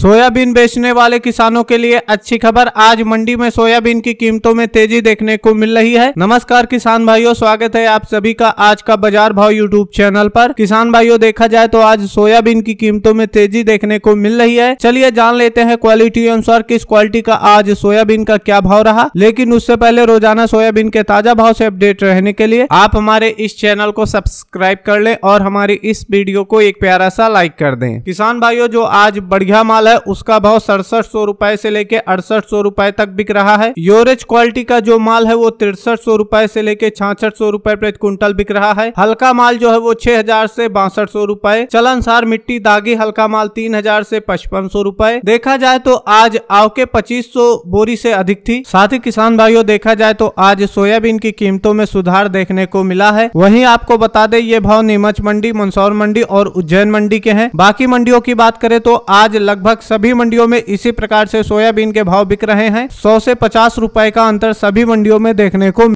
soybean बेचने वाले किसानों के लिए अच्छी खबर आज मंडी में सोयाबीन की कीमतों में तेजी देखने को मिल रही है नमस्कार किसान भाइयों स्वागत है आप सभी का आज का बाजार भाव यूट्यूब चैनल पर किसान भाइयों देखा जाए तो आज सोयाबीन की कीमतों में तेजी देखने को मिल रही है चलिए जान लेते हैं क्वालिटी अनुसार किस क्वालिटी का आज सोयाबीन का क्या भाव रहा लेकिन उससे पहले रोजाना सोयाबीन के ताजा भाव से अपडेट रहने के लिए आप हमारे इस चैनल को सब्सक्राइब कर ले और हमारी इस वीडियो को एक प्यारा सा लाइक कर दे किसान भाइयों जो आज बढ़िया माल है उसका भाव सड़सठ सौ रूपये से लेके अड़सठ सौ रूपये तक बिक रहा है योरेज क्वालिटी का जो माल है वो तिरसठ सौ रूपये से लेके छाछठ सौ रूपये प्रति क्विंटल बिक रहा है हल्का माल जो है वो छह हजार से बासठ सौ रूपये चलनसार मिट्टी दागी हल्का माल तीन हजार से पचपन सौ रूपये देखा जाए तो आज आव के पच्चीस सौ बोरी से अधिक थी साथ ही किसान भाइयों देखा जाए तो आज सोयाबीन की कीमतों में सुधार देखने को मिला है वही आपको बता दे ये भाव नीमच मंडी मंदसौर मंडी और उज्जैन मंडी के है बाकी मंडियों की बात करें तो आज लगभग लगभग सभी मंडियों में इसी प्रकार से सोयाबीन के भाव बिक रहे हैं सौ से पचास रुपए का अंतर सभी मंडियों में देखने को